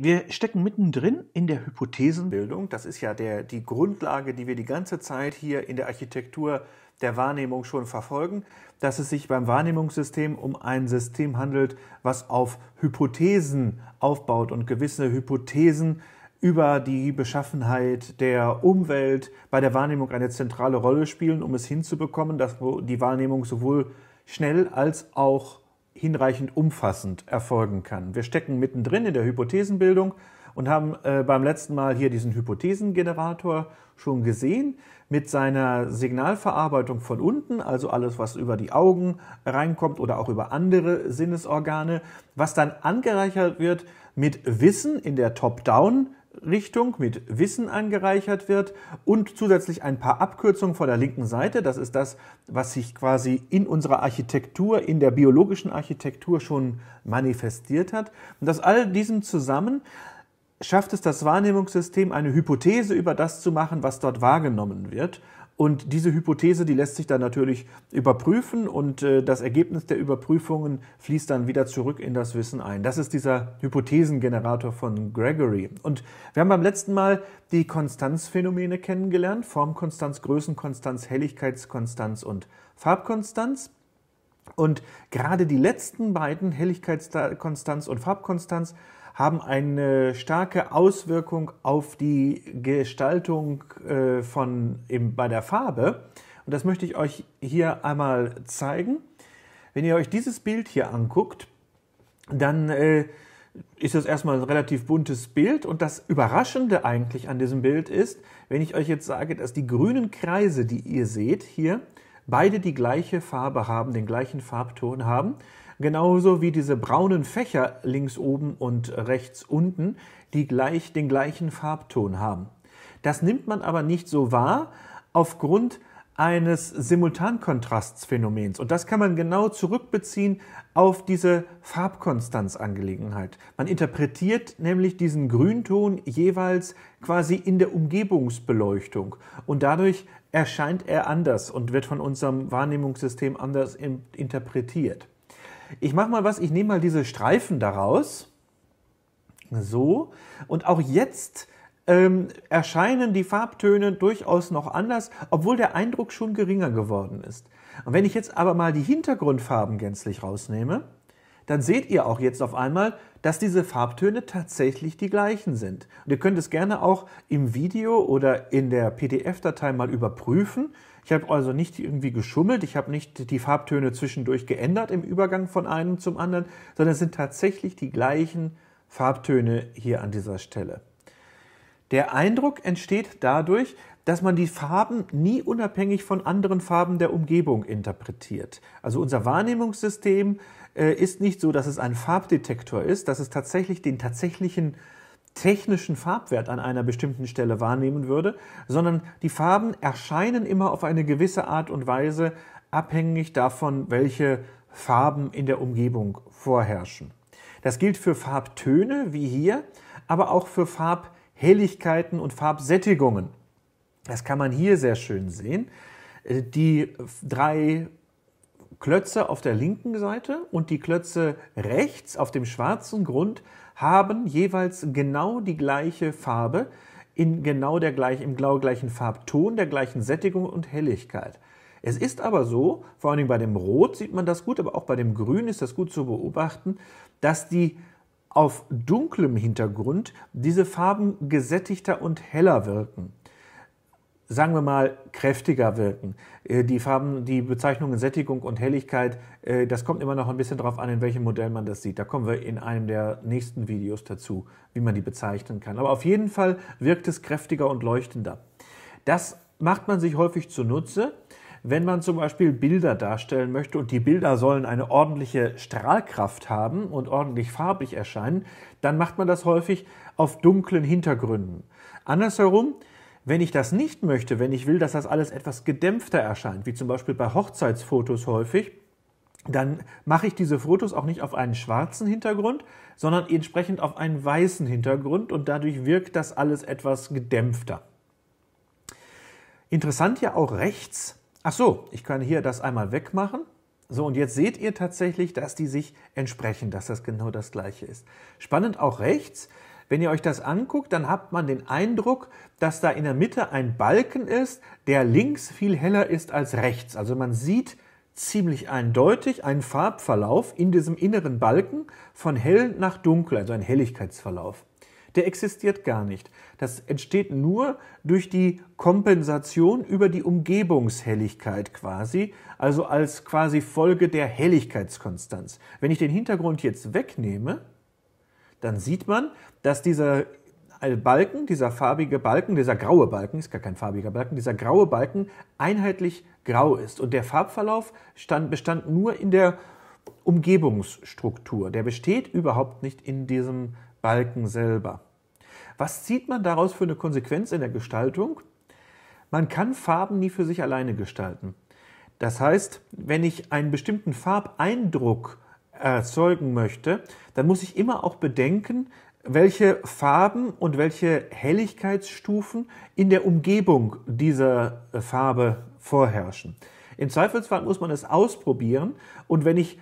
Wir stecken mittendrin in der Hypothesenbildung. Das ist ja der, die Grundlage, die wir die ganze Zeit hier in der Architektur der Wahrnehmung schon verfolgen, dass es sich beim Wahrnehmungssystem um ein System handelt, was auf Hypothesen aufbaut und gewisse Hypothesen über die Beschaffenheit der Umwelt bei der Wahrnehmung eine zentrale Rolle spielen, um es hinzubekommen, dass die Wahrnehmung sowohl schnell als auch hinreichend umfassend erfolgen kann. Wir stecken mittendrin in der Hypothesenbildung und haben äh, beim letzten Mal hier diesen Hypothesengenerator schon gesehen mit seiner Signalverarbeitung von unten, also alles, was über die Augen reinkommt oder auch über andere Sinnesorgane, was dann angereichert wird mit Wissen in der Top-Down- Richtung mit Wissen angereichert wird und zusätzlich ein paar Abkürzungen von der linken Seite. Das ist das, was sich quasi in unserer Architektur, in der biologischen Architektur schon manifestiert hat. Und aus all diesem zusammen schafft es das Wahrnehmungssystem, eine Hypothese über das zu machen, was dort wahrgenommen wird. Und diese Hypothese, die lässt sich dann natürlich überprüfen und äh, das Ergebnis der Überprüfungen fließt dann wieder zurück in das Wissen ein. Das ist dieser Hypothesengenerator von Gregory. Und wir haben beim letzten Mal die Konstanzphänomene kennengelernt, Formkonstanz, Größenkonstanz, Helligkeitskonstanz und Farbkonstanz. Und gerade die letzten beiden, Helligkeitskonstanz und Farbkonstanz, haben eine starke Auswirkung auf die Gestaltung äh, von, eben bei der Farbe. Und das möchte ich euch hier einmal zeigen. Wenn ihr euch dieses Bild hier anguckt, dann äh, ist das erstmal ein relativ buntes Bild. Und das Überraschende eigentlich an diesem Bild ist, wenn ich euch jetzt sage, dass die grünen Kreise, die ihr seht hier, beide die gleiche Farbe haben, den gleichen Farbton haben. Genauso wie diese braunen Fächer links oben und rechts unten, die gleich den gleichen Farbton haben. Das nimmt man aber nicht so wahr aufgrund eines Simultankontrastsphänomens. Und das kann man genau zurückbeziehen auf diese Farbkonstanzangelegenheit. Man interpretiert nämlich diesen Grünton jeweils quasi in der Umgebungsbeleuchtung. Und dadurch erscheint er anders und wird von unserem Wahrnehmungssystem anders interpretiert. Ich mache mal was, ich nehme mal diese Streifen daraus. So. Und auch jetzt ähm, erscheinen die Farbtöne durchaus noch anders, obwohl der Eindruck schon geringer geworden ist. Und wenn ich jetzt aber mal die Hintergrundfarben gänzlich rausnehme, dann seht ihr auch jetzt auf einmal, dass diese Farbtöne tatsächlich die gleichen sind. Und ihr könnt es gerne auch im Video oder in der PDF-Datei mal überprüfen. Ich habe also nicht irgendwie geschummelt, ich habe nicht die Farbtöne zwischendurch geändert im Übergang von einem zum anderen, sondern es sind tatsächlich die gleichen Farbtöne hier an dieser Stelle. Der Eindruck entsteht dadurch, dass man die Farben nie unabhängig von anderen Farben der Umgebung interpretiert. Also unser Wahrnehmungssystem äh, ist nicht so, dass es ein Farbdetektor ist, dass es tatsächlich den tatsächlichen technischen Farbwert an einer bestimmten Stelle wahrnehmen würde, sondern die Farben erscheinen immer auf eine gewisse Art und Weise abhängig davon, welche Farben in der Umgebung vorherrschen. Das gilt für Farbtöne wie hier, aber auch für Farbhelligkeiten und Farbsättigungen. Das kann man hier sehr schön sehen. Äh, die drei Klötze auf der linken Seite und die Klötze rechts auf dem schwarzen Grund haben jeweils genau die gleiche Farbe, in genau der gleich, im genau gleichen Farbton, der gleichen Sättigung und Helligkeit. Es ist aber so, vor allen Dingen bei dem Rot sieht man das gut, aber auch bei dem Grün ist das gut zu beobachten, dass die auf dunklem Hintergrund diese Farben gesättigter und heller wirken sagen wir mal, kräftiger wirken. Äh, die Farben, die Bezeichnungen Sättigung und Helligkeit, äh, das kommt immer noch ein bisschen darauf an, in welchem Modell man das sieht. Da kommen wir in einem der nächsten Videos dazu, wie man die bezeichnen kann. Aber auf jeden Fall wirkt es kräftiger und leuchtender. Das macht man sich häufig zunutze, wenn man zum Beispiel Bilder darstellen möchte und die Bilder sollen eine ordentliche Strahlkraft haben und ordentlich farbig erscheinen, dann macht man das häufig auf dunklen Hintergründen. Andersherum, wenn ich das nicht möchte, wenn ich will, dass das alles etwas gedämpfter erscheint, wie zum Beispiel bei Hochzeitsfotos häufig, dann mache ich diese Fotos auch nicht auf einen schwarzen Hintergrund, sondern entsprechend auf einen weißen Hintergrund und dadurch wirkt das alles etwas gedämpfter. Interessant ja auch rechts. Ach so, ich kann hier das einmal wegmachen. So, und jetzt seht ihr tatsächlich, dass die sich entsprechen, dass das genau das gleiche ist. Spannend auch rechts. Wenn ihr euch das anguckt, dann habt man den Eindruck, dass da in der Mitte ein Balken ist, der links viel heller ist als rechts. Also man sieht ziemlich eindeutig einen Farbverlauf in diesem inneren Balken von hell nach dunkel, also ein Helligkeitsverlauf. Der existiert gar nicht. Das entsteht nur durch die Kompensation über die Umgebungshelligkeit quasi, also als quasi Folge der Helligkeitskonstanz. Wenn ich den Hintergrund jetzt wegnehme, dann sieht man, dass dieser äh, Balken, dieser farbige Balken, dieser graue Balken, ist gar kein farbiger Balken, dieser graue Balken einheitlich grau ist. Und der Farbverlauf stand, bestand nur in der Umgebungsstruktur. Der besteht überhaupt nicht in diesem Balken selber. Was zieht man daraus für eine Konsequenz in der Gestaltung? Man kann Farben nie für sich alleine gestalten. Das heißt, wenn ich einen bestimmten Farbeindruck erzeugen möchte, dann muss ich immer auch bedenken, welche Farben und welche Helligkeitsstufen in der Umgebung dieser Farbe vorherrschen. Im Zweifelsfall muss man es ausprobieren und wenn ich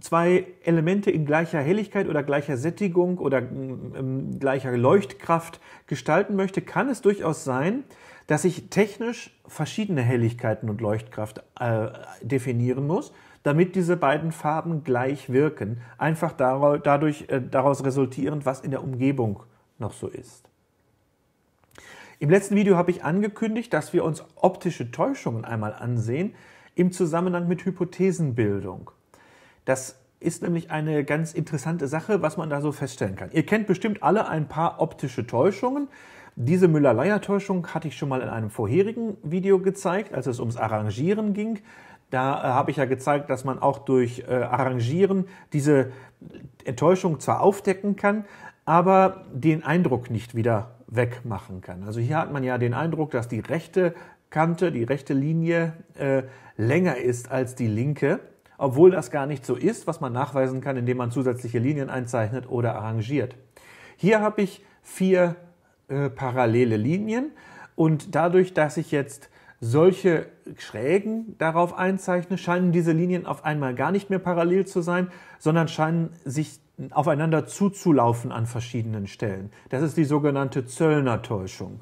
zwei Elemente in gleicher Helligkeit oder gleicher Sättigung oder mm, mm, gleicher Leuchtkraft gestalten möchte, kann es durchaus sein, dass ich technisch verschiedene Helligkeiten und Leuchtkraft äh, definieren muss damit diese beiden Farben gleich wirken, einfach dadurch, äh, daraus resultierend, was in der Umgebung noch so ist. Im letzten Video habe ich angekündigt, dass wir uns optische Täuschungen einmal ansehen im Zusammenhang mit Hypothesenbildung. Das ist nämlich eine ganz interessante Sache, was man da so feststellen kann. Ihr kennt bestimmt alle ein paar optische Täuschungen. Diese Müller-Leier-Täuschung hatte ich schon mal in einem vorherigen Video gezeigt, als es ums Arrangieren ging. Da äh, habe ich ja gezeigt, dass man auch durch äh, Arrangieren diese Enttäuschung zwar aufdecken kann, aber den Eindruck nicht wieder wegmachen kann. Also hier hat man ja den Eindruck, dass die rechte Kante, die rechte Linie äh, länger ist als die linke, obwohl das gar nicht so ist, was man nachweisen kann, indem man zusätzliche Linien einzeichnet oder arrangiert. Hier habe ich vier äh, parallele Linien und dadurch, dass ich jetzt solche Schrägen darauf einzeichne, scheinen diese Linien auf einmal gar nicht mehr parallel zu sein, sondern scheinen sich aufeinander zuzulaufen an verschiedenen Stellen. Das ist die sogenannte Zöllner-Täuschung.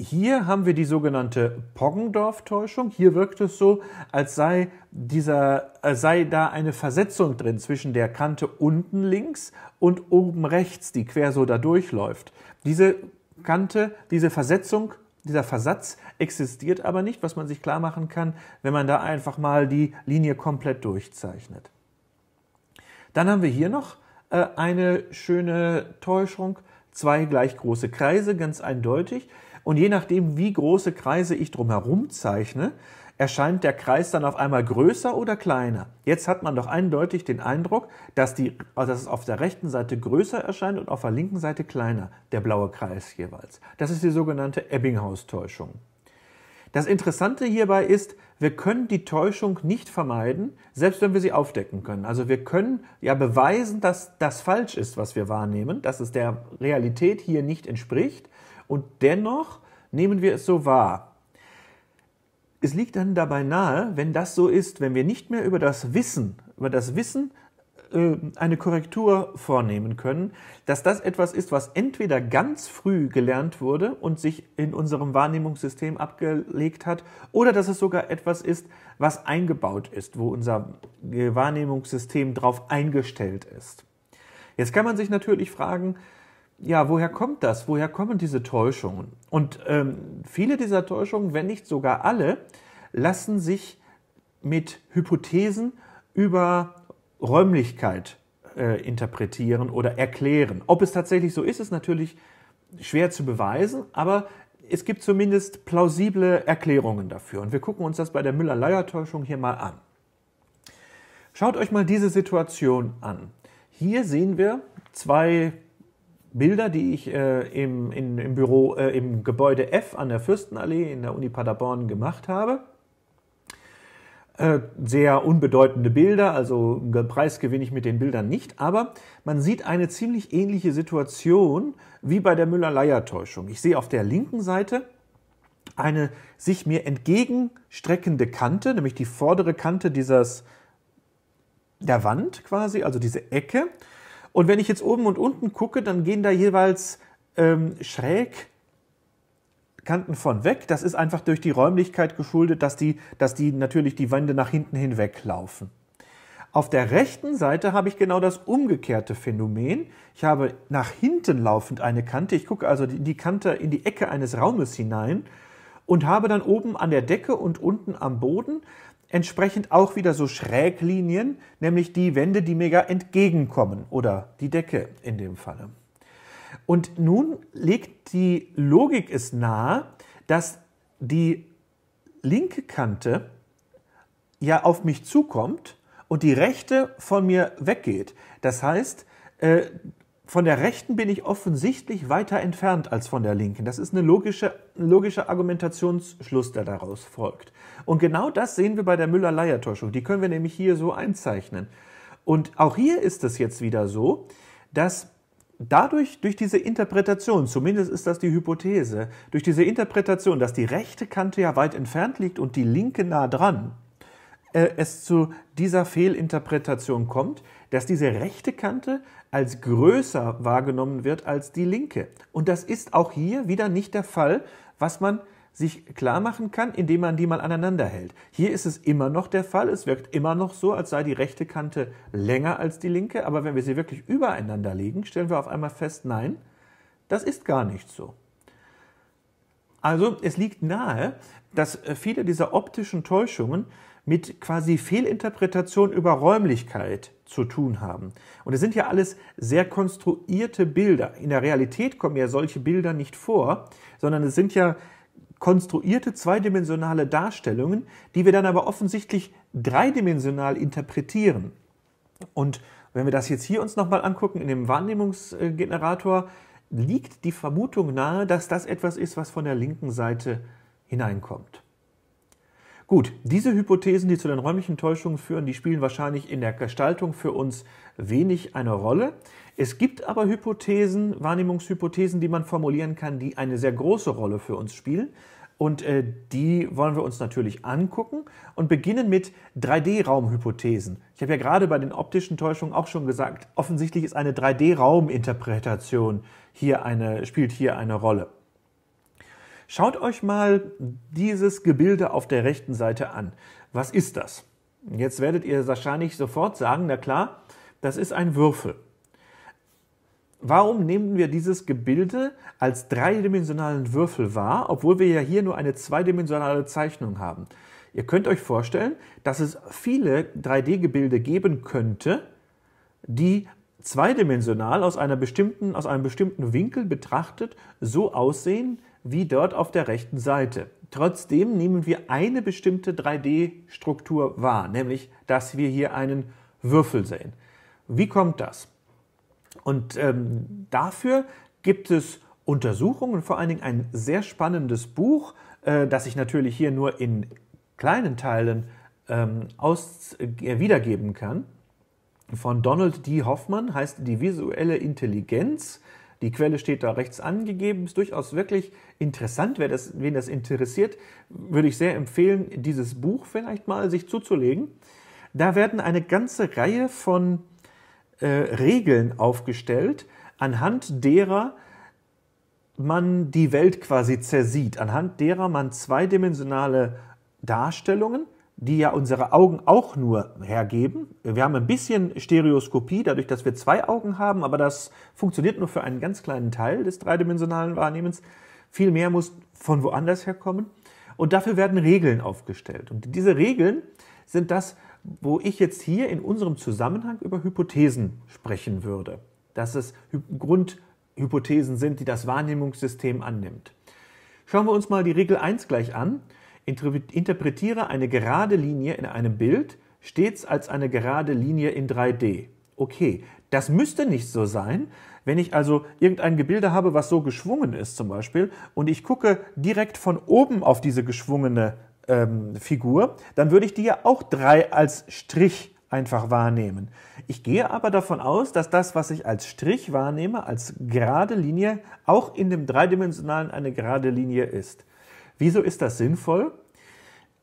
Hier haben wir die sogenannte Poggendorf-Täuschung. Hier wirkt es so, als sei, dieser, äh, sei da eine Versetzung drin zwischen der Kante unten links und oben rechts, die quer so da durchläuft. Diese Kante, diese Versetzung dieser Versatz existiert aber nicht, was man sich klar machen kann, wenn man da einfach mal die Linie komplett durchzeichnet. Dann haben wir hier noch äh, eine schöne Täuschung. Zwei gleich große Kreise, ganz eindeutig. Und je nachdem, wie große Kreise ich drumherum zeichne, erscheint der Kreis dann auf einmal größer oder kleiner. Jetzt hat man doch eindeutig den Eindruck, dass, die, also dass es auf der rechten Seite größer erscheint und auf der linken Seite kleiner, der blaue Kreis jeweils. Das ist die sogenannte Ebbinghaus-Täuschung. Das Interessante hierbei ist, wir können die Täuschung nicht vermeiden, selbst wenn wir sie aufdecken können. Also wir können ja beweisen, dass das falsch ist, was wir wahrnehmen, dass es der Realität hier nicht entspricht. Und dennoch nehmen wir es so wahr es liegt dann dabei nahe, wenn das so ist, wenn wir nicht mehr über das Wissen, über das Wissen äh, eine Korrektur vornehmen können, dass das etwas ist, was entweder ganz früh gelernt wurde und sich in unserem Wahrnehmungssystem abgelegt hat, oder dass es sogar etwas ist, was eingebaut ist, wo unser äh, Wahrnehmungssystem drauf eingestellt ist. Jetzt kann man sich natürlich fragen, ja, woher kommt das? Woher kommen diese Täuschungen? Und ähm, viele dieser Täuschungen, wenn nicht sogar alle, lassen sich mit Hypothesen über Räumlichkeit äh, interpretieren oder erklären. Ob es tatsächlich so ist, ist natürlich schwer zu beweisen, aber es gibt zumindest plausible Erklärungen dafür. Und wir gucken uns das bei der Müller-Leier-Täuschung hier mal an. Schaut euch mal diese Situation an. Hier sehen wir zwei Bilder, die ich äh, im, in, im Büro, äh, im Gebäude F an der Fürstenallee in der Uni Paderborn gemacht habe. Äh, sehr unbedeutende Bilder, also Preis gewinne ich mit den Bildern nicht, aber man sieht eine ziemlich ähnliche Situation wie bei der Müller-Leier-Täuschung. Ich sehe auf der linken Seite eine sich mir entgegenstreckende Kante, nämlich die vordere Kante dieses, der Wand quasi, also diese Ecke, und wenn ich jetzt oben und unten gucke, dann gehen da jeweils ähm, schräg Kanten von weg. Das ist einfach durch die Räumlichkeit geschuldet, dass die, dass die natürlich die Wände nach hinten hinweg laufen. Auf der rechten Seite habe ich genau das umgekehrte Phänomen. Ich habe nach hinten laufend eine Kante. Ich gucke also in die Kante in die Ecke eines Raumes hinein und habe dann oben an der Decke und unten am Boden entsprechend auch wieder so Schräglinien, nämlich die Wände, die mir ja entgegenkommen oder die Decke in dem Falle. Und nun legt die Logik es nahe, dass die linke Kante ja auf mich zukommt und die rechte von mir weggeht. Das heißt, äh, von der Rechten bin ich offensichtlich weiter entfernt als von der Linken. Das ist ein logischer Argumentationsschluss, der daraus folgt. Und genau das sehen wir bei der Müller-Leier-Täuschung. Die können wir nämlich hier so einzeichnen. Und auch hier ist es jetzt wieder so, dass dadurch, durch diese Interpretation, zumindest ist das die Hypothese, durch diese Interpretation, dass die rechte Kante ja weit entfernt liegt und die linke nah dran, äh, es zu dieser Fehlinterpretation kommt, dass diese rechte Kante als größer wahrgenommen wird als die linke. Und das ist auch hier wieder nicht der Fall, was man sich klar machen kann, indem man die mal aneinander hält. Hier ist es immer noch der Fall. Es wirkt immer noch so, als sei die rechte Kante länger als die linke. Aber wenn wir sie wirklich übereinander legen, stellen wir auf einmal fest, nein, das ist gar nicht so. Also es liegt nahe, dass äh, viele dieser optischen Täuschungen mit quasi Fehlinterpretation über Räumlichkeit zu tun haben. Und es sind ja alles sehr konstruierte Bilder. In der Realität kommen ja solche Bilder nicht vor, sondern es sind ja konstruierte zweidimensionale Darstellungen, die wir dann aber offensichtlich dreidimensional interpretieren. Und wenn wir das jetzt hier uns nochmal angucken in dem Wahrnehmungsgenerator, liegt die Vermutung nahe, dass das etwas ist, was von der linken Seite hineinkommt. Gut, diese Hypothesen, die zu den räumlichen Täuschungen führen, die spielen wahrscheinlich in der Gestaltung für uns wenig eine Rolle. Es gibt aber Hypothesen, Wahrnehmungshypothesen, die man formulieren kann, die eine sehr große Rolle für uns spielen. Und äh, die wollen wir uns natürlich angucken und beginnen mit 3D-Raumhypothesen. Ich habe ja gerade bei den optischen Täuschungen auch schon gesagt, offensichtlich ist eine 3D-Rauminterpretation hier eine, spielt hier eine Rolle. Schaut euch mal dieses Gebilde auf der rechten Seite an. Was ist das? Jetzt werdet ihr wahrscheinlich sofort sagen, na klar, das ist ein Würfel. Warum nehmen wir dieses Gebilde als dreidimensionalen Würfel wahr, obwohl wir ja hier nur eine zweidimensionale Zeichnung haben? Ihr könnt euch vorstellen, dass es viele 3D-Gebilde geben könnte, die zweidimensional aus, einer bestimmten, aus einem bestimmten Winkel betrachtet so aussehen, wie dort auf der rechten Seite. Trotzdem nehmen wir eine bestimmte 3D-Struktur wahr, nämlich dass wir hier einen Würfel sehen. Wie kommt das? Und ähm, dafür gibt es Untersuchungen, vor allen Dingen ein sehr spannendes Buch, äh, das ich natürlich hier nur in kleinen Teilen ähm, aus, äh, wiedergeben kann. Von Donald D. Hoffmann heißt die visuelle Intelligenz die Quelle steht da rechts angegeben, ist durchaus wirklich interessant. Wer das, wen das interessiert, würde ich sehr empfehlen, dieses Buch vielleicht mal sich zuzulegen. Da werden eine ganze Reihe von äh, Regeln aufgestellt, anhand derer man die Welt quasi zersieht, anhand derer man zweidimensionale Darstellungen die ja unsere Augen auch nur hergeben. Wir haben ein bisschen Stereoskopie, dadurch, dass wir zwei Augen haben, aber das funktioniert nur für einen ganz kleinen Teil des dreidimensionalen Wahrnehmens. Viel mehr muss von woanders herkommen. Und dafür werden Regeln aufgestellt. Und diese Regeln sind das, wo ich jetzt hier in unserem Zusammenhang über Hypothesen sprechen würde. Dass es Grundhypothesen sind, die das Wahrnehmungssystem annimmt. Schauen wir uns mal die Regel 1 gleich an. Interpretiere eine gerade Linie in einem Bild stets als eine gerade Linie in 3D. Okay, das müsste nicht so sein. Wenn ich also irgendein Gebilde habe, was so geschwungen ist zum Beispiel, und ich gucke direkt von oben auf diese geschwungene ähm, Figur, dann würde ich die ja auch 3 als Strich einfach wahrnehmen. Ich gehe aber davon aus, dass das, was ich als Strich wahrnehme, als gerade Linie, auch in dem dreidimensionalen eine gerade Linie ist. Wieso ist das sinnvoll?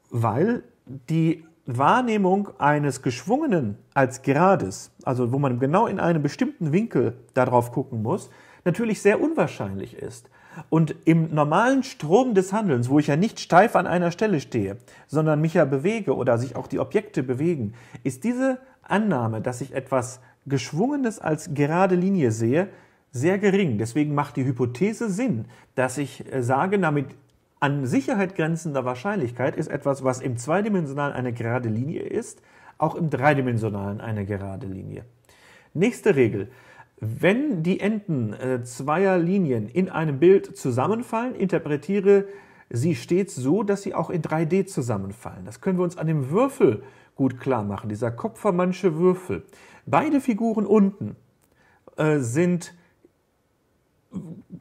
Weil die Wahrnehmung eines Geschwungenen als Gerades, also wo man genau in einem bestimmten Winkel darauf gucken muss, natürlich sehr unwahrscheinlich ist. Und im normalen Strom des Handelns, wo ich ja nicht steif an einer Stelle stehe, sondern mich ja bewege oder sich auch die Objekte bewegen, ist diese Annahme, dass ich etwas Geschwungenes als gerade Linie sehe, sehr gering. Deswegen macht die Hypothese Sinn, dass ich äh, sage, damit an Sicherheit grenzender Wahrscheinlichkeit ist etwas, was im zweidimensionalen eine gerade Linie ist, auch im dreidimensionalen eine gerade Linie. Nächste Regel. Wenn die Enden äh, zweier Linien in einem Bild zusammenfallen, interpretiere sie stets so, dass sie auch in 3D zusammenfallen. Das können wir uns an dem Würfel gut klar machen, dieser Kopfermannsche Würfel. Beide Figuren unten äh, sind,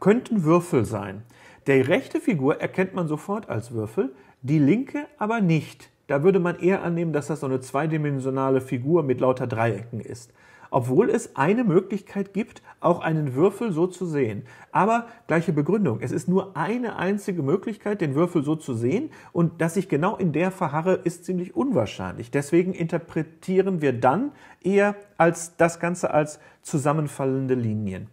könnten Würfel sein. Der rechte Figur erkennt man sofort als Würfel, die linke aber nicht. Da würde man eher annehmen, dass das so eine zweidimensionale Figur mit lauter Dreiecken ist. Obwohl es eine Möglichkeit gibt, auch einen Würfel so zu sehen. Aber gleiche Begründung. Es ist nur eine einzige Möglichkeit, den Würfel so zu sehen. Und dass ich genau in der verharre, ist ziemlich unwahrscheinlich. Deswegen interpretieren wir dann eher als das Ganze als zusammenfallende Linien.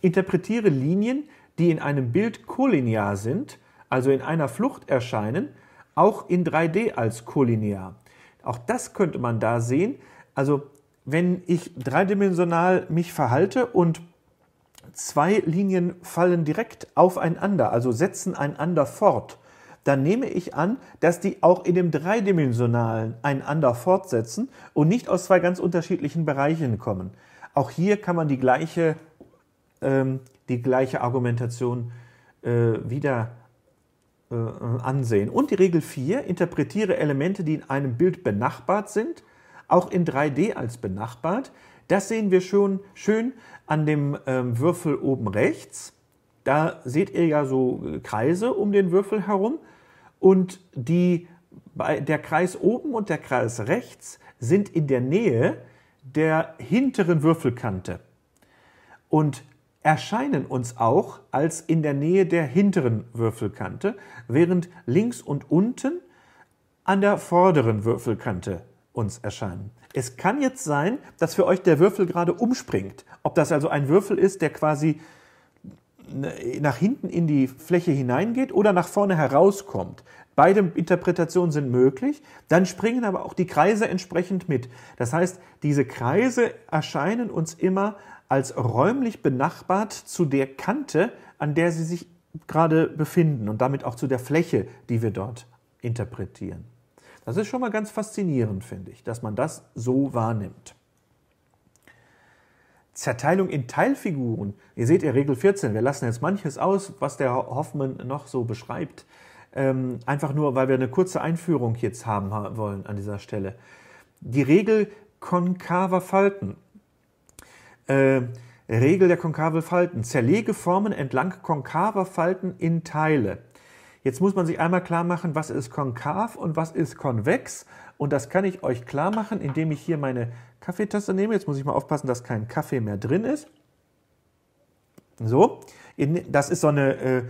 Interpretiere Linien die in einem Bild kollinear sind, also in einer Flucht erscheinen, auch in 3D als kollinear. Auch das könnte man da sehen. Also wenn ich dreidimensional mich verhalte und zwei Linien fallen direkt aufeinander, also setzen einander fort, dann nehme ich an, dass die auch in dem dreidimensionalen einander fortsetzen und nicht aus zwei ganz unterschiedlichen Bereichen kommen. Auch hier kann man die gleiche ähm, die gleiche Argumentation äh, wieder äh, ansehen. Und die Regel 4, interpretiere Elemente, die in einem Bild benachbart sind, auch in 3D als benachbart. Das sehen wir schon schön an dem ähm, Würfel oben rechts. Da seht ihr ja so äh, Kreise um den Würfel herum und die, der Kreis oben und der Kreis rechts sind in der Nähe der hinteren Würfelkante. Und erscheinen uns auch als in der Nähe der hinteren Würfelkante, während links und unten an der vorderen Würfelkante uns erscheinen. Es kann jetzt sein, dass für euch der Würfel gerade umspringt. Ob das also ein Würfel ist, der quasi nach hinten in die Fläche hineingeht oder nach vorne herauskommt. Beide Interpretationen sind möglich, dann springen aber auch die Kreise entsprechend mit. Das heißt, diese Kreise erscheinen uns immer als räumlich benachbart zu der Kante, an der sie sich gerade befinden und damit auch zu der Fläche, die wir dort interpretieren. Das ist schon mal ganz faszinierend, finde ich, dass man das so wahrnimmt. Zerteilung in Teilfiguren. Ihr seht ja Regel 14, wir lassen jetzt manches aus, was der Hoffmann noch so beschreibt. Ähm, einfach nur, weil wir eine kurze Einführung jetzt haben wollen an dieser Stelle. Die Regel konkaver Falten äh, Regel der konkaven Falten. Zerlege Formen entlang konkaver Falten in Teile. Jetzt muss man sich einmal klar machen, was ist konkav und was ist konvex. Und das kann ich euch klar machen, indem ich hier meine Kaffeetasse nehme. Jetzt muss ich mal aufpassen, dass kein Kaffee mehr drin ist. So, das ist so eine, äh,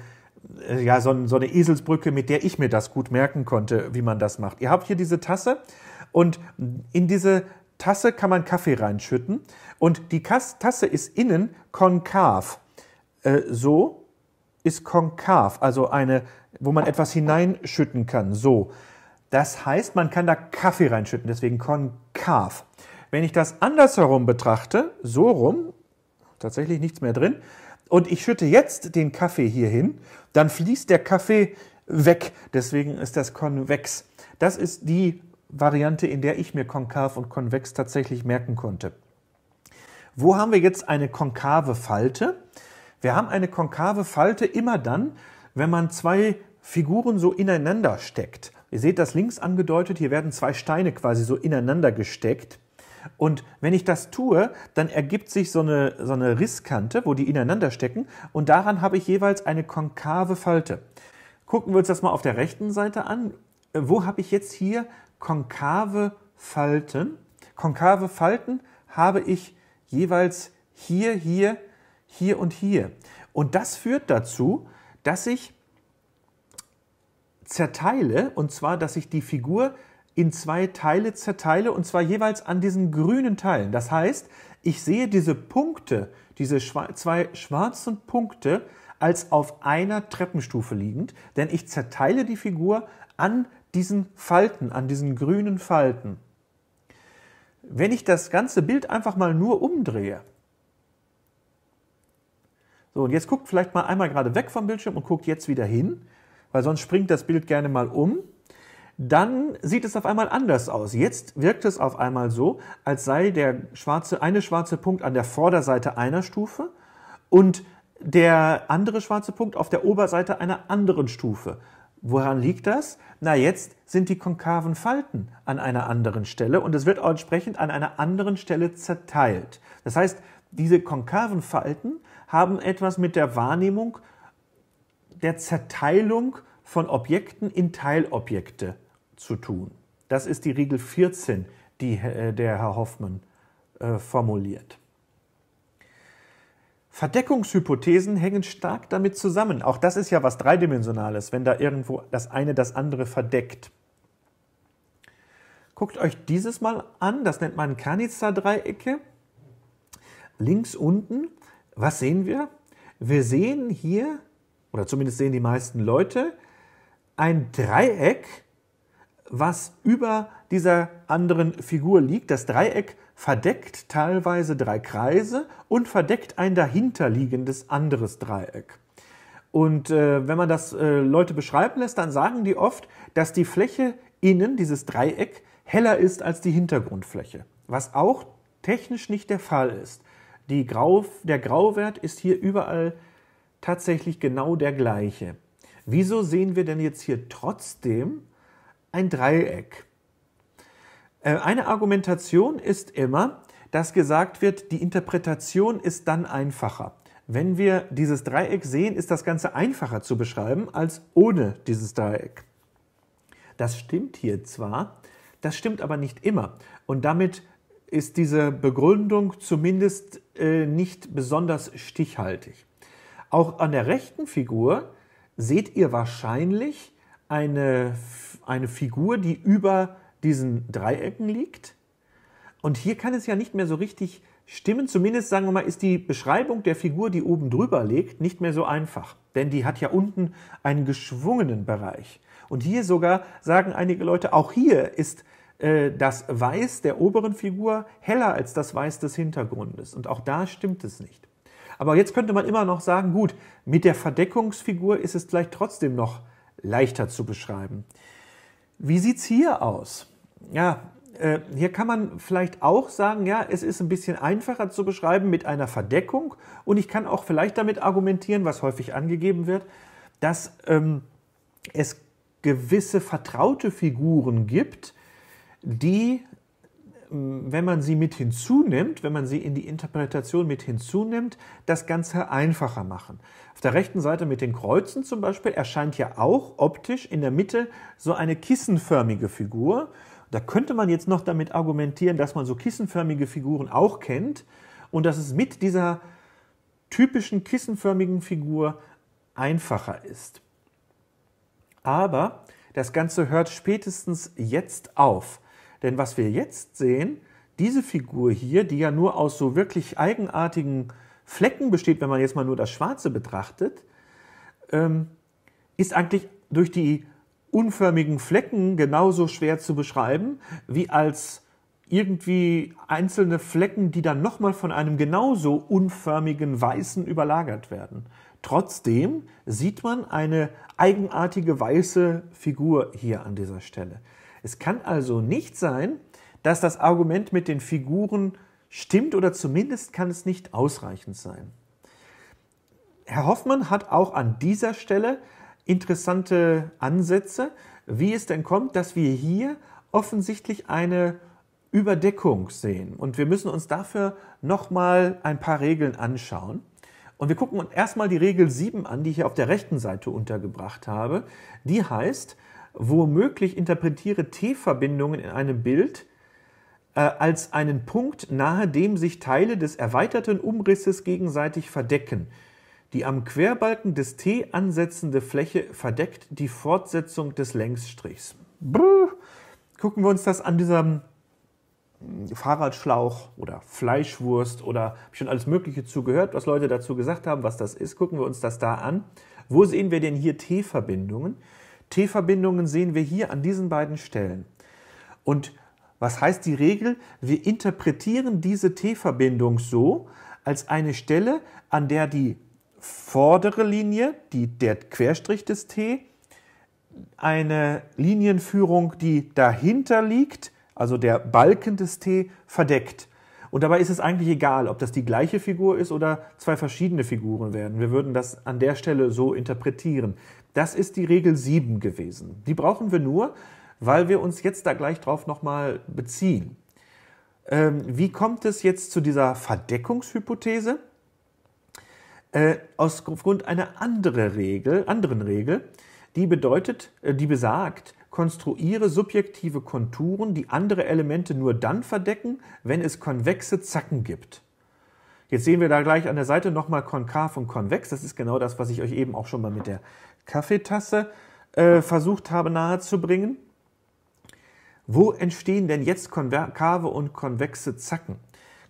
äh ja, so, eine Eselsbrücke, mit der ich mir das gut merken konnte, wie man das macht. Ihr habt hier diese Tasse und in diese Tasse kann man Kaffee reinschütten und die Tasse ist innen konkav. Äh, so ist konkav, also eine, wo man etwas hineinschütten kann. So. Das heißt, man kann da Kaffee reinschütten, deswegen konkav. Wenn ich das andersherum betrachte, so rum, tatsächlich nichts mehr drin, und ich schütte jetzt den Kaffee hier hin, dann fließt der Kaffee weg. Deswegen ist das konvex. Das ist die Variante, in der ich mir konkav und konvex tatsächlich merken konnte. Wo haben wir jetzt eine konkave Falte? Wir haben eine konkave Falte immer dann, wenn man zwei Figuren so ineinander steckt. Ihr seht das links angedeutet, hier werden zwei Steine quasi so ineinander gesteckt. Und wenn ich das tue, dann ergibt sich so eine, so eine Risskante, wo die ineinander stecken und daran habe ich jeweils eine konkave Falte. Gucken wir uns das mal auf der rechten Seite an. Wo habe ich jetzt hier konkave Falten? Konkave Falten habe ich jeweils hier, hier, hier und hier. Und das führt dazu, dass ich zerteile, und zwar, dass ich die Figur in zwei Teile zerteile, und zwar jeweils an diesen grünen Teilen. Das heißt, ich sehe diese Punkte, diese schwar zwei schwarzen Punkte, als auf einer Treppenstufe liegend, denn ich zerteile die Figur an diesen Falten, an diesen grünen Falten. Wenn ich das ganze Bild einfach mal nur umdrehe, so und jetzt guckt vielleicht mal einmal gerade weg vom Bildschirm und guckt jetzt wieder hin, weil sonst springt das Bild gerne mal um, dann sieht es auf einmal anders aus. Jetzt wirkt es auf einmal so, als sei der schwarze, eine schwarze Punkt an der Vorderseite einer Stufe und der andere schwarze Punkt auf der Oberseite einer anderen Stufe. Woran liegt das? Na, jetzt sind die konkaven Falten an einer anderen Stelle und es wird entsprechend an einer anderen Stelle zerteilt. Das heißt, diese konkaven Falten haben etwas mit der Wahrnehmung der Zerteilung von Objekten in Teilobjekte zu tun. Das ist die Regel 14, die äh, der Herr Hoffmann äh, formuliert. Verdeckungshypothesen hängen stark damit zusammen. Auch das ist ja was Dreidimensionales, wenn da irgendwo das eine das andere verdeckt. Guckt euch dieses mal an, das nennt man Kanitsa-Dreiecke. Links unten, was sehen wir? Wir sehen hier, oder zumindest sehen die meisten Leute, ein Dreieck, was über dieser anderen Figur liegt. Das Dreieck verdeckt teilweise drei Kreise und verdeckt ein dahinterliegendes anderes Dreieck. Und äh, wenn man das äh, Leute beschreiben lässt, dann sagen die oft, dass die Fläche innen, dieses Dreieck, heller ist als die Hintergrundfläche, was auch technisch nicht der Fall ist. Grau, der Grauwert ist hier überall tatsächlich genau der gleiche. Wieso sehen wir denn jetzt hier trotzdem ein Dreieck? Äh, eine Argumentation ist immer, dass gesagt wird, die Interpretation ist dann einfacher. Wenn wir dieses Dreieck sehen, ist das Ganze einfacher zu beschreiben als ohne dieses Dreieck. Das stimmt hier zwar, das stimmt aber nicht immer. Und damit ist diese Begründung zumindest äh, nicht besonders stichhaltig. Auch an der rechten Figur seht ihr wahrscheinlich eine, eine Figur, die über diesen Dreiecken liegt. Und hier kann es ja nicht mehr so richtig stimmen. Zumindest sagen wir mal, ist die Beschreibung der Figur, die oben drüber liegt, nicht mehr so einfach. Denn die hat ja unten einen geschwungenen Bereich. Und hier sogar sagen einige Leute, auch hier ist äh, das Weiß der oberen Figur heller als das Weiß des Hintergrundes. Und auch da stimmt es nicht. Aber jetzt könnte man immer noch sagen, gut, mit der Verdeckungsfigur ist es vielleicht trotzdem noch leichter zu beschreiben. Wie sieht es hier aus? ja, äh, hier kann man vielleicht auch sagen, ja, es ist ein bisschen einfacher zu beschreiben mit einer Verdeckung und ich kann auch vielleicht damit argumentieren, was häufig angegeben wird, dass ähm, es gewisse vertraute Figuren gibt, die, ähm, wenn man sie mit hinzunimmt, wenn man sie in die Interpretation mit hinzunimmt, das Ganze einfacher machen. Auf der rechten Seite mit den Kreuzen zum Beispiel erscheint ja auch optisch in der Mitte so eine kissenförmige Figur da könnte man jetzt noch damit argumentieren, dass man so kissenförmige Figuren auch kennt und dass es mit dieser typischen kissenförmigen Figur einfacher ist. Aber das Ganze hört spätestens jetzt auf. Denn was wir jetzt sehen, diese Figur hier, die ja nur aus so wirklich eigenartigen Flecken besteht, wenn man jetzt mal nur das Schwarze betrachtet, ähm, ist eigentlich durch die unförmigen Flecken genauso schwer zu beschreiben wie als irgendwie einzelne Flecken, die dann nochmal von einem genauso unförmigen Weißen überlagert werden. Trotzdem sieht man eine eigenartige weiße Figur hier an dieser Stelle. Es kann also nicht sein, dass das Argument mit den Figuren stimmt oder zumindest kann es nicht ausreichend sein. Herr Hoffmann hat auch an dieser Stelle interessante Ansätze, wie es denn kommt, dass wir hier offensichtlich eine Überdeckung sehen. Und wir müssen uns dafür nochmal ein paar Regeln anschauen. Und wir gucken uns erstmal die Regel 7 an, die ich hier auf der rechten Seite untergebracht habe. Die heißt, womöglich interpretiere T-Verbindungen in einem Bild äh, als einen Punkt, nahe dem sich Teile des erweiterten Umrisses gegenseitig verdecken. Die am Querbalken des T ansetzende Fläche verdeckt die Fortsetzung des Längsstrichs. Brrr. Gucken wir uns das an diesem hm, Fahrradschlauch oder Fleischwurst oder schon alles Mögliche zugehört, was Leute dazu gesagt haben, was das ist. Gucken wir uns das da an. Wo sehen wir denn hier T-Verbindungen? T-Verbindungen sehen wir hier an diesen beiden Stellen. Und was heißt die Regel? Wir interpretieren diese T-Verbindung so als eine Stelle, an der die vordere Linie, die, der Querstrich des T, eine Linienführung, die dahinter liegt, also der Balken des T, verdeckt. Und dabei ist es eigentlich egal, ob das die gleiche Figur ist oder zwei verschiedene Figuren werden. Wir würden das an der Stelle so interpretieren. Das ist die Regel 7 gewesen. Die brauchen wir nur, weil wir uns jetzt da gleich drauf nochmal beziehen. Ähm, wie kommt es jetzt zu dieser Verdeckungshypothese? äh, aus einer andere Regel, anderen Regel, die bedeutet, äh, die besagt, konstruiere subjektive Konturen, die andere Elemente nur dann verdecken, wenn es konvexe Zacken gibt. Jetzt sehen wir da gleich an der Seite nochmal konkav und konvex. Das ist genau das, was ich euch eben auch schon mal mit der Kaffeetasse äh, versucht habe nahezubringen. Wo entstehen denn jetzt konkave und konvexe Zacken?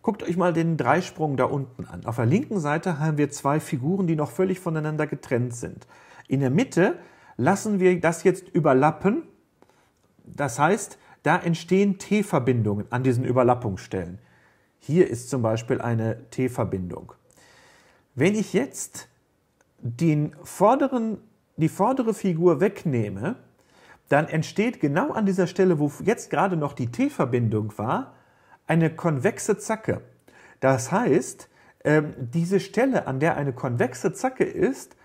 Guckt euch mal den Dreisprung da unten an. Auf der linken Seite haben wir zwei Figuren, die noch völlig voneinander getrennt sind. In der Mitte lassen wir das jetzt überlappen. Das heißt, da entstehen T-Verbindungen an diesen Überlappungsstellen. Hier ist zum Beispiel eine T-Verbindung. Wenn ich jetzt den vorderen, die vordere Figur wegnehme, dann entsteht genau an dieser Stelle, wo jetzt gerade noch die T-Verbindung war, eine konvexe Zacke. Das heißt, ähm, diese Stelle, an der eine konvexe Zacke ist,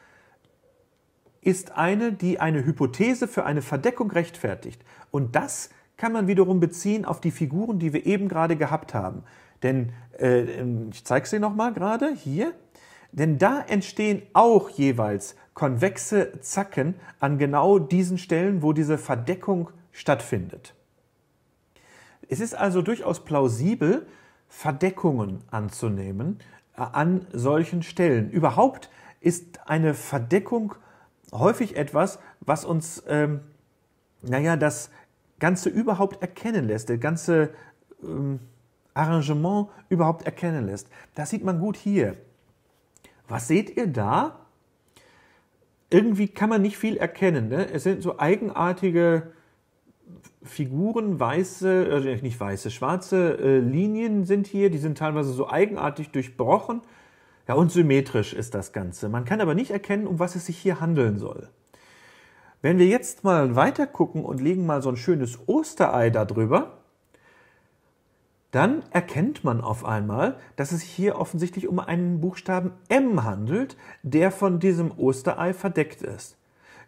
ist eine, die eine Hypothese für eine Verdeckung rechtfertigt. Und das kann man wiederum beziehen auf die Figuren, die wir eben gerade gehabt haben. Denn, äh, ähm, ich zeige sie nochmal gerade hier, denn da entstehen auch jeweils konvexe Zacken an genau diesen Stellen, wo diese Verdeckung stattfindet. Es ist also durchaus plausibel, Verdeckungen anzunehmen äh, an solchen Stellen. Überhaupt ist eine Verdeckung häufig etwas, was uns, ähm, naja, das Ganze überhaupt erkennen lässt, der ganze ähm, Arrangement überhaupt erkennen lässt. Das sieht man gut hier. Was seht ihr da? Irgendwie kann man nicht viel erkennen. Ne? Es sind so eigenartige Figuren, weiße, äh, nicht weiße, schwarze äh, Linien sind hier, die sind teilweise so eigenartig durchbrochen. Ja, und symmetrisch ist das Ganze. Man kann aber nicht erkennen, um was es sich hier handeln soll. Wenn wir jetzt mal weiter gucken und legen mal so ein schönes Osterei darüber, dann erkennt man auf einmal, dass es sich hier offensichtlich um einen Buchstaben M handelt, der von diesem Osterei verdeckt ist.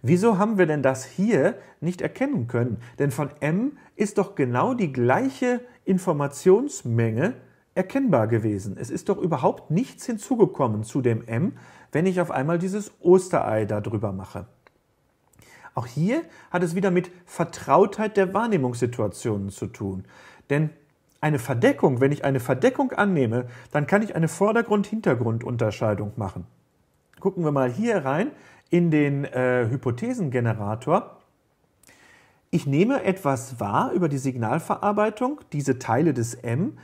Wieso haben wir denn das hier nicht erkennen können? Denn von M ist doch genau die gleiche Informationsmenge erkennbar gewesen. Es ist doch überhaupt nichts hinzugekommen zu dem M, wenn ich auf einmal dieses Osterei darüber mache. Auch hier hat es wieder mit Vertrautheit der Wahrnehmungssituationen zu tun. Denn eine Verdeckung, wenn ich eine Verdeckung annehme, dann kann ich eine Vordergrund-Hintergrund-Unterscheidung machen. Gucken wir mal hier rein in den äh, Hypothesengenerator. Ich nehme etwas wahr über die Signalverarbeitung, diese Teile des M,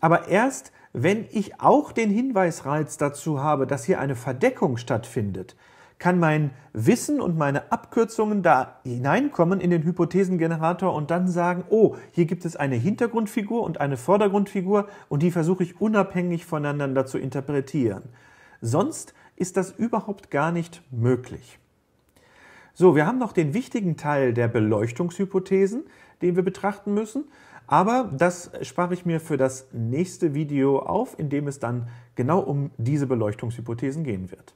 aber erst wenn ich auch den Hinweisreiz dazu habe, dass hier eine Verdeckung stattfindet, kann mein Wissen und meine Abkürzungen da hineinkommen in den Hypothesengenerator und dann sagen, oh, hier gibt es eine Hintergrundfigur und eine Vordergrundfigur und die versuche ich unabhängig voneinander zu interpretieren. Sonst ist das überhaupt gar nicht möglich. So, wir haben noch den wichtigen Teil der Beleuchtungshypothesen, den wir betrachten müssen, aber das spare ich mir für das nächste Video auf, in dem es dann genau um diese Beleuchtungshypothesen gehen wird.